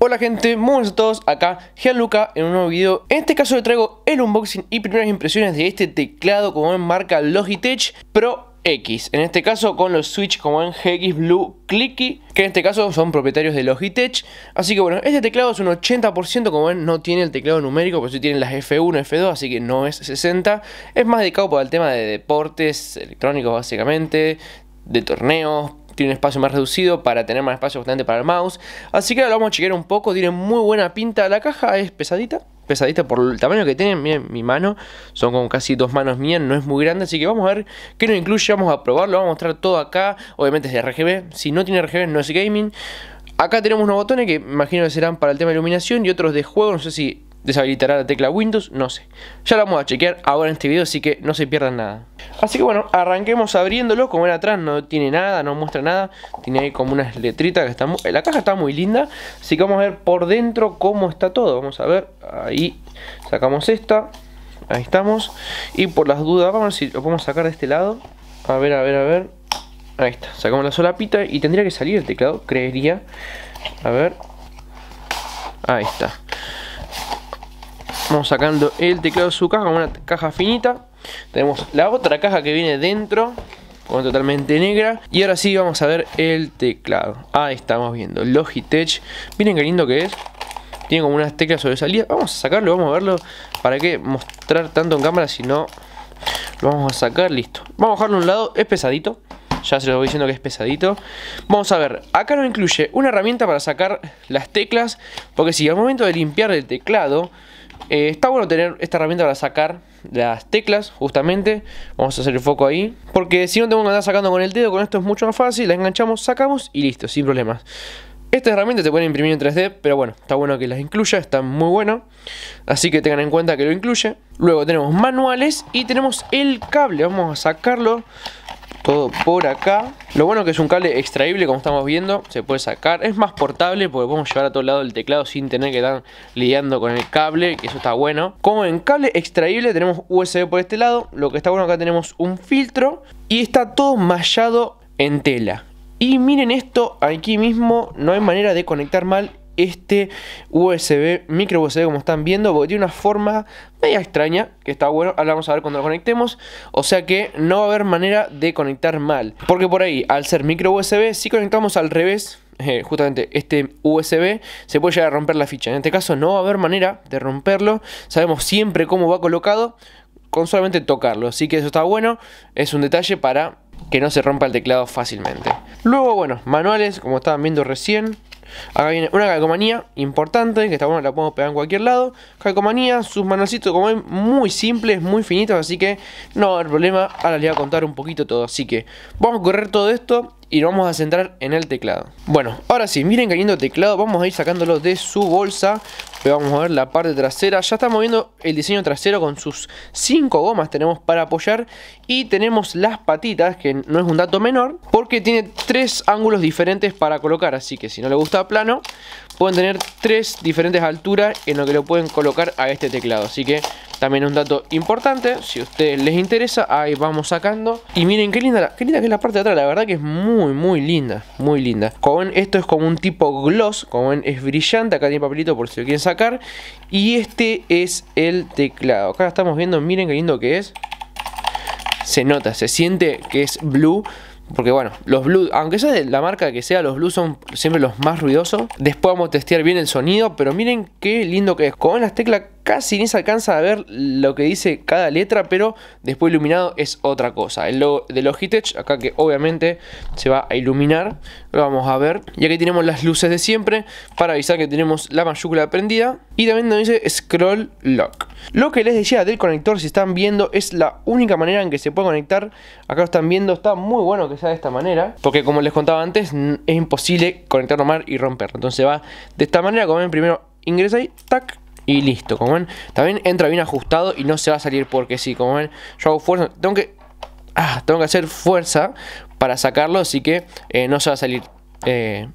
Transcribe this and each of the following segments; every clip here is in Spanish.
Hola gente, muy a todos, acá Gianluca en un nuevo video En este caso le traigo el unboxing y primeras impresiones de este teclado como en marca Logitech Pro X, en este caso con los Switch como en GX Blue Clicky, que en este caso son propietarios de Logitech. Así que bueno, este teclado es un 80%, como ven, no tiene el teclado numérico, pero sí tienen las F1, F2, así que no es 60. Es más dedicado para el tema de deportes electrónicos básicamente, de torneos, tiene un espacio más reducido para tener más espacio justamente para el mouse. Así que ahora lo vamos a chequear un poco, tiene muy buena pinta, la caja es pesadita, pesadita por el tamaño que tiene, miren mi mano, son como casi dos manos mías, no es muy grande, así que vamos a ver qué nos incluye, vamos a probarlo, vamos a mostrar todo acá, obviamente es de RGB, si no tiene RGB no es gaming. Acá tenemos unos botones que imagino que serán para el tema de iluminación y otros de juego, no sé si ¿Deshabilitará la tecla Windows? No sé. Ya lo vamos a chequear ahora en este video, así que no se pierdan nada. Así que bueno, arranquemos abriéndolo. Como ven atrás, no tiene nada, no muestra nada. Tiene ahí como unas letritas que están... La caja está muy linda, así que vamos a ver por dentro cómo está todo. Vamos a ver, ahí sacamos esta. Ahí estamos. Y por las dudas, vamos a ver si lo podemos sacar de este lado. A ver, a ver, a ver. Ahí está. Sacamos la solapita y tendría que salir el teclado, creería. A ver. Ahí está. Vamos sacando el teclado de su caja, una caja finita. Tenemos la otra caja que viene dentro, como totalmente negra. Y ahora sí vamos a ver el teclado. Ahí estamos viendo, Logitech. Miren qué lindo que es. Tiene como unas teclas sobresalidas. Vamos a sacarlo, vamos a verlo. ¿Para qué mostrar tanto en cámara si no lo vamos a sacar? Listo. Vamos a dejarlo a un lado, es pesadito. Ya se lo voy diciendo que es pesadito. Vamos a ver, acá no incluye una herramienta para sacar las teclas. Porque si al momento de limpiar el teclado eh, está bueno tener esta herramienta para sacar las teclas, justamente. Vamos a hacer el foco ahí. Porque si no tengo que andar sacando con el dedo, con esto es mucho más fácil. La enganchamos, sacamos y listo, sin problemas. Esta herramienta se puede imprimir en 3D, pero bueno, está bueno que las incluya, está muy bueno. Así que tengan en cuenta que lo incluye. Luego tenemos manuales y tenemos el cable. Vamos a sacarlo todo por acá. Lo bueno que es un cable extraíble, como estamos viendo, se puede sacar. Es más portable porque podemos llevar a todo lado el teclado sin tener que estar lidiando con el cable, que eso está bueno. Como en cable extraíble tenemos USB por este lado, lo que está bueno acá tenemos un filtro y está todo mallado en tela. Y miren esto, aquí mismo no hay manera de conectar mal este USB, micro USB como están viendo, porque tiene una forma media extraña, que está bueno, ahora vamos a ver cuando lo conectemos, o sea que no va a haber manera de conectar mal, porque por ahí, al ser micro USB, si conectamos al revés, eh, justamente este USB se puede llegar a romper la ficha. En este caso no va a haber manera de romperlo. Sabemos siempre cómo va colocado con solamente tocarlo. Así que eso está bueno. Es un detalle para que no se rompa el teclado fácilmente. Luego, bueno, manuales, como estaban viendo recién. Acá viene una calcomanía importante, que está bueno, la podemos pegar en cualquier lado. Calcomanía, sus manualcitos como ven, muy simples, muy finitos, así que no va a haber problema. Ahora les voy a contar un poquito todo, así que vamos a correr todo esto y lo vamos a centrar en el teclado. Bueno, ahora sí, miren cayendo lindo teclado, vamos a ir sacándolo de su bolsa. Pero vamos a ver la parte trasera. Ya estamos viendo el diseño trasero con sus 5 gomas tenemos para apoyar. Y tenemos las patitas, que no es un dato menor, porque tiene 3 ángulos diferentes para colocar. Así que si no le gusta plano, pueden tener tres diferentes alturas en lo que lo pueden colocar a este teclado. Así que también un dato importante, si a ustedes les interesa, ahí vamos sacando. Y miren qué linda, qué linda que es la parte de atrás, la verdad que es muy, muy linda, muy linda. Como ven, esto es como un tipo gloss, como ven, es brillante, acá tiene papelito por si lo quieren sacar. Y este es el teclado, acá estamos viendo, miren qué lindo que es. Se nota, se siente que es blue porque bueno, los blues, aunque sea de la marca que sea, los blues son siempre los más ruidosos. Después vamos a testear bien el sonido, pero miren qué lindo que es. Con las teclas casi ni se alcanza a ver lo que dice cada letra, pero después iluminado es otra cosa. El logo de Logitech, acá que obviamente se va a iluminar, lo vamos a ver. Y aquí tenemos las luces de siempre para avisar que tenemos la mayúscula prendida. Y también nos dice Scroll Lock. Lo que les decía del conector, si están viendo, es la única manera en que se puede conectar. Acá lo están viendo, está muy bueno que sea de esta manera, porque como les contaba antes, es imposible conectarlo mal y romperlo. Entonces va de esta manera, como ven, primero ingresa ahí, tac, y listo, como ven. También entra bien ajustado y no se va a salir porque sí, como ven. Yo hago fuerza, tengo que... Ah, tengo que hacer fuerza para sacarlo, así que eh, no se va a salir eh,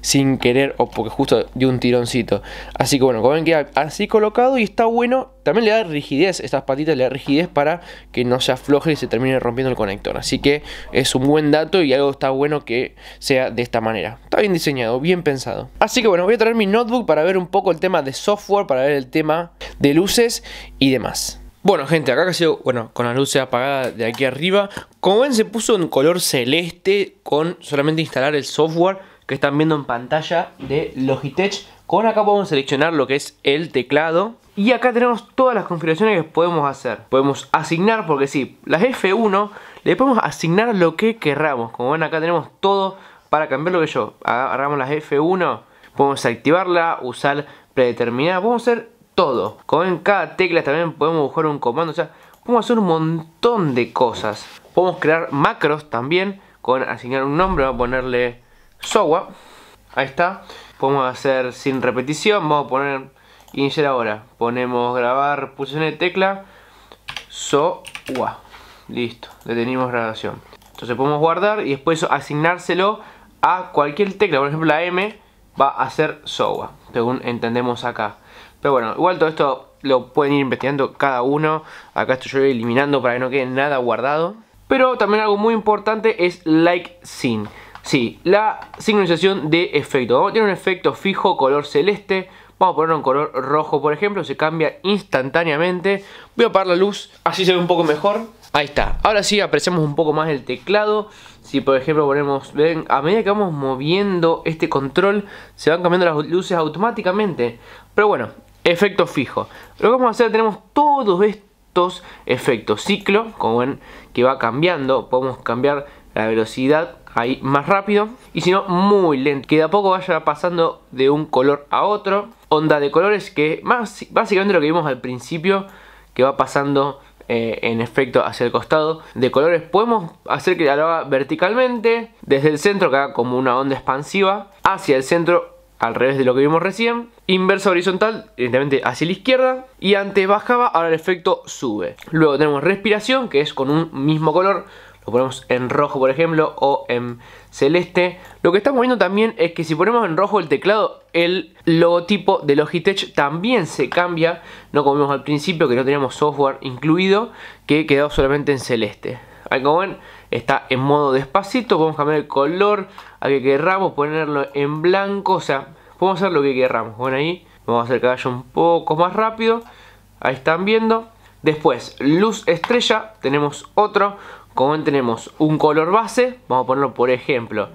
sin querer o porque justo dio un tironcito. Así que bueno, como ven queda así colocado y está bueno. También le da rigidez, estas patitas le da rigidez para que no se afloje y se termine rompiendo el conector. Así que es un buen dato y algo está bueno que sea de esta manera. Está bien diseñado, bien pensado. Así que bueno, voy a traer mi notebook para ver un poco el tema de software, para ver el tema de luces y demás. Bueno gente, acá casi, bueno, con la luces apagada de aquí arriba Como ven se puso en color celeste con solamente instalar el software que están viendo en pantalla de Logitech Con acá podemos seleccionar lo que es el teclado Y acá tenemos todas las configuraciones que podemos hacer Podemos asignar, porque sí, las F1 le podemos asignar lo que querramos Como ven acá tenemos todo para cambiar lo que yo Agarramos las F1, podemos activarla, usar predeterminada Podemos hacer todo. Con cada tecla también podemos buscar un comando, o sea, podemos hacer un montón de cosas. Podemos crear macros también con asignar un nombre, vamos a ponerle SOWA. Ahí está. Podemos hacer sin repetición, vamos a poner Inger ahora. Ponemos grabar, pulsación de tecla, SOWA. Listo, detenimos grabación. Entonces podemos guardar y después asignárselo a cualquier tecla, por ejemplo la M va a ser SOWA, según entendemos acá. Pero bueno, igual todo esto lo pueden ir investigando cada uno. Acá estoy yo eliminando para que no quede nada guardado. Pero también algo muy importante es like Scene Sí, la sincronización de efecto. Vamos a tener un efecto fijo, color celeste. Vamos a ponerlo en color rojo, por ejemplo. Se cambia instantáneamente. Voy a apagar la luz, así se ve un poco mejor. Ahí está, ahora sí apreciamos un poco más el teclado Si por ejemplo ponemos, ven, a medida que vamos moviendo este control Se van cambiando las luces automáticamente Pero bueno, efecto fijo Lo que vamos a hacer, tenemos todos estos efectos Ciclo, como ven, que va cambiando Podemos cambiar la velocidad ahí más rápido y si no muy lento que de a poco vaya pasando de un color a otro onda de colores que más básicamente lo que vimos al principio que va pasando eh, en efecto hacia el costado de colores. Podemos hacer que la haga verticalmente, desde el centro que haga como una onda expansiva, hacia el centro al revés de lo que vimos recién. Inversa horizontal, evidentemente hacia la izquierda. Y antes bajaba, ahora el efecto sube. Luego tenemos respiración, que es con un mismo color lo ponemos en rojo por ejemplo o en celeste. Lo que estamos viendo también es que si ponemos en rojo el teclado, el logotipo de Logitech también se cambia, no como vimos al principio que no teníamos software incluido, que quedó solamente en celeste. Ahí como ven, está en modo despacito, podemos cambiar el color a que querramos, ponerlo en blanco, o sea, podemos hacer lo que querramos. Bueno, ahí vamos a hacer que vaya un poco más rápido, ahí están viendo. Después, luz estrella, tenemos otro, como tenemos un color base, vamos a ponerlo por ejemplo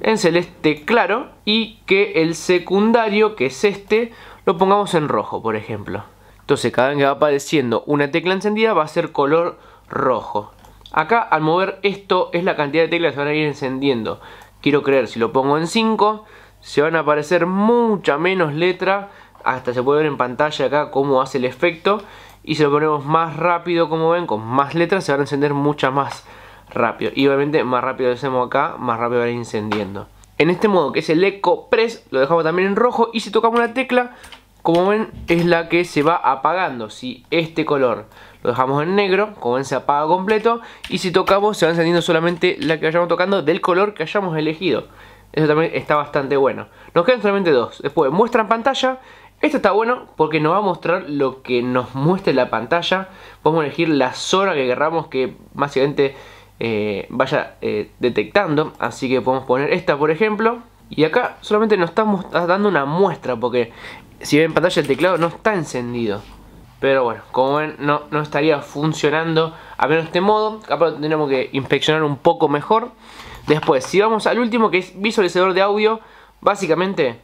en celeste claro y que el secundario, que es este, lo pongamos en rojo, por ejemplo. Entonces cada vez que va apareciendo una tecla encendida va a ser color rojo. Acá al mover esto es la cantidad de teclas que van a ir encendiendo. Quiero creer, si lo pongo en 5, se van a aparecer mucha menos letra. Hasta se puede ver en pantalla acá cómo hace el efecto y si lo ponemos más rápido como ven con más letras se van a encender mucha más rápido y obviamente más rápido lo hacemos acá más rápido va a ir encendiendo en este modo que es el Eco Press lo dejamos también en rojo y si tocamos la tecla como ven es la que se va apagando si este color lo dejamos en negro como ven se apaga completo y si tocamos se va encendiendo solamente la que vayamos tocando del color que hayamos elegido eso también está bastante bueno nos quedan solamente dos después muestra en pantalla esto está bueno porque nos va a mostrar lo que nos muestre la pantalla. Podemos elegir la zona que querramos que básicamente eh, vaya eh, detectando. Así que podemos poner esta por ejemplo. Y acá solamente nos estamos dando una muestra porque si ven pantalla el teclado no está encendido. Pero bueno, como ven no, estaría funcionando a menos este modo. acá tenemos que inspeccionar un poco mejor. Después, si vamos al último que es visualizador de audio, básicamente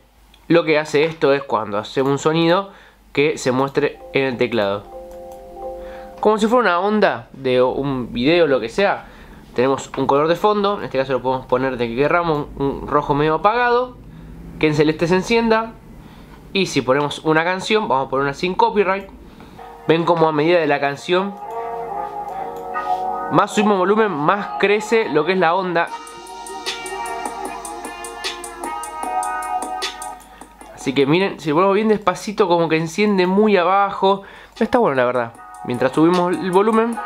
lo que hace esto es cuando hace un sonido que se muestre en el teclado. Como si fuera una onda de un video, lo que sea. Tenemos un color de fondo, en este caso lo podemos poner de que querramos, un rojo medio apagado, que en celeste se encienda. Y si ponemos una canción, vamos a poner una sin copyright. Ven como a medida de la canción, más subimos volumen, más crece lo que es la onda Así que miren, si vuelvo bien despacito, como que enciende muy abajo. Está bueno, la verdad. Mientras subimos el volumen.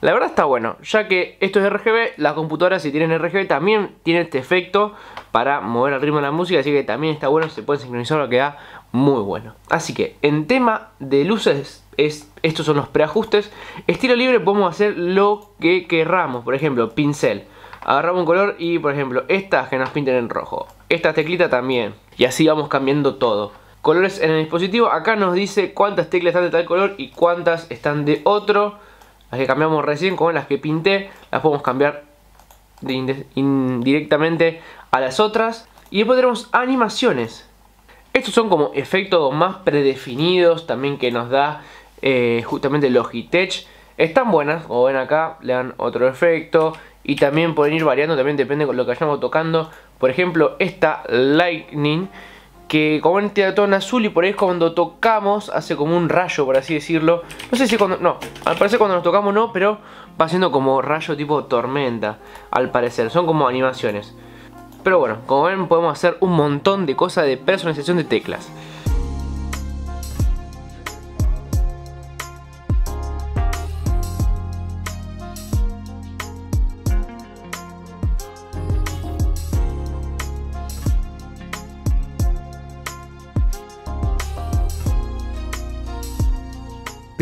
La verdad está bueno, ya que esto es RGB, las computadoras si tienen RGB también tienen este efecto para mover el ritmo de la música, así que también está bueno, se puede sincronizar, lo que muy bueno. Así que en tema de luces estos son los preajustes. Estilo libre podemos hacer lo que queramos Por ejemplo, pincel. Agarramos un color y, por ejemplo, estas que nos pinten en rojo. Esta teclita también. Y así vamos cambiando todo. Colores en el dispositivo. Acá nos dice cuántas teclas están de tal color y cuántas están de otro. Las que cambiamos recién con las que pinté. Las podemos cambiar directamente a las otras. Y después tenemos animaciones. Estos son como efectos más predefinidos también que nos da eh, justamente Logitech. Están buenas, como ven acá, le dan otro efecto. Y también pueden ir variando, también depende de lo que vayamos tocando. Por ejemplo, esta Lightning, que como ven tiene tono azul y por ahí cuando tocamos, hace como un rayo, por así decirlo. No sé si cuando... No, al parecer cuando nos tocamos no, pero va siendo como rayo tipo tormenta, al parecer. Son como animaciones. Pero bueno, como ven podemos hacer un montón de cosas de personalización de teclas.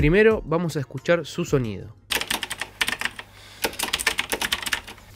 Primero vamos a escuchar su sonido.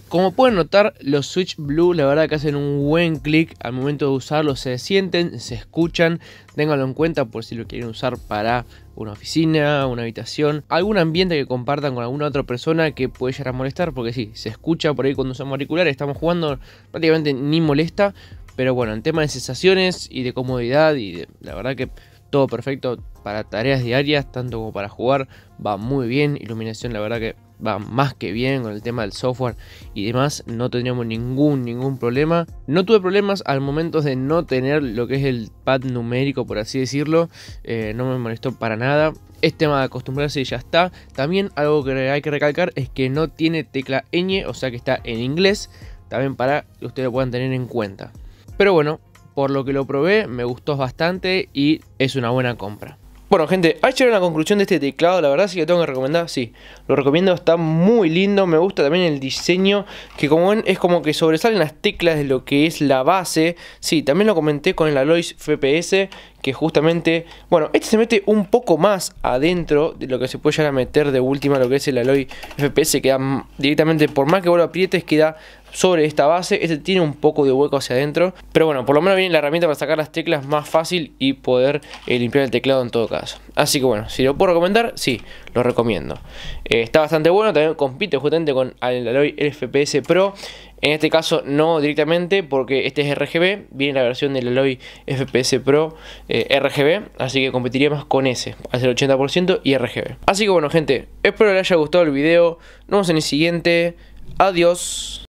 Como pueden notar, los Switch Blue la verdad que hacen un buen clic al momento de usarlos, se sienten, se escuchan, ténganlo en cuenta por si lo quieren usar para una oficina, una habitación, algún ambiente que compartan con alguna otra persona que puede llegar a molestar, porque sí, se escucha por ahí cuando usamos auriculares, estamos jugando, prácticamente ni molesta, pero bueno, en tema de sensaciones y de comodidad y de, la verdad que todo perfecto para tareas diarias, tanto como para jugar, va muy bien, iluminación la verdad que va más que bien con el tema del software y demás, no teníamos ningún, ningún problema. No tuve problemas al momento de no tener lo que es el pad numérico, por así decirlo, eh, no me molestó para nada. Es tema de acostumbrarse y ya está. También algo que hay que recalcar es que no tiene tecla ñ, o sea que está en inglés, también para que ustedes lo puedan tener en cuenta. Pero bueno, por lo que lo probé, me gustó bastante y es una buena compra. Bueno gente, ha hecho una la conclusión de este teclado, la verdad sí que tengo que recomendar, sí, lo recomiendo, está muy lindo, me gusta también el diseño, que como ven es como que sobresalen las teclas de lo que es la base, sí, también lo comenté con el Alois FPS, que justamente, bueno, este se mete un poco más adentro de lo que se puede llegar a meter de última lo que es el Aloy FPS, queda directamente, por más que vos lo aprietes, queda sobre esta base, este tiene un poco de hueco hacia adentro, pero bueno, por lo menos viene la herramienta para sacar las teclas más fácil y poder eh, limpiar el teclado en todo caso. Así que bueno, si lo puedo recomendar, sí, lo recomiendo. Eh, está bastante bueno, también compite justamente con el Aloy FPS Pro, en este caso no directamente porque este es RGB, viene la versión del Alloy FPS Pro eh, RGB, así que competiría con ese, al el 80% y RGB. Así que bueno gente, espero les haya gustado el video, nos vemos en el siguiente, adiós.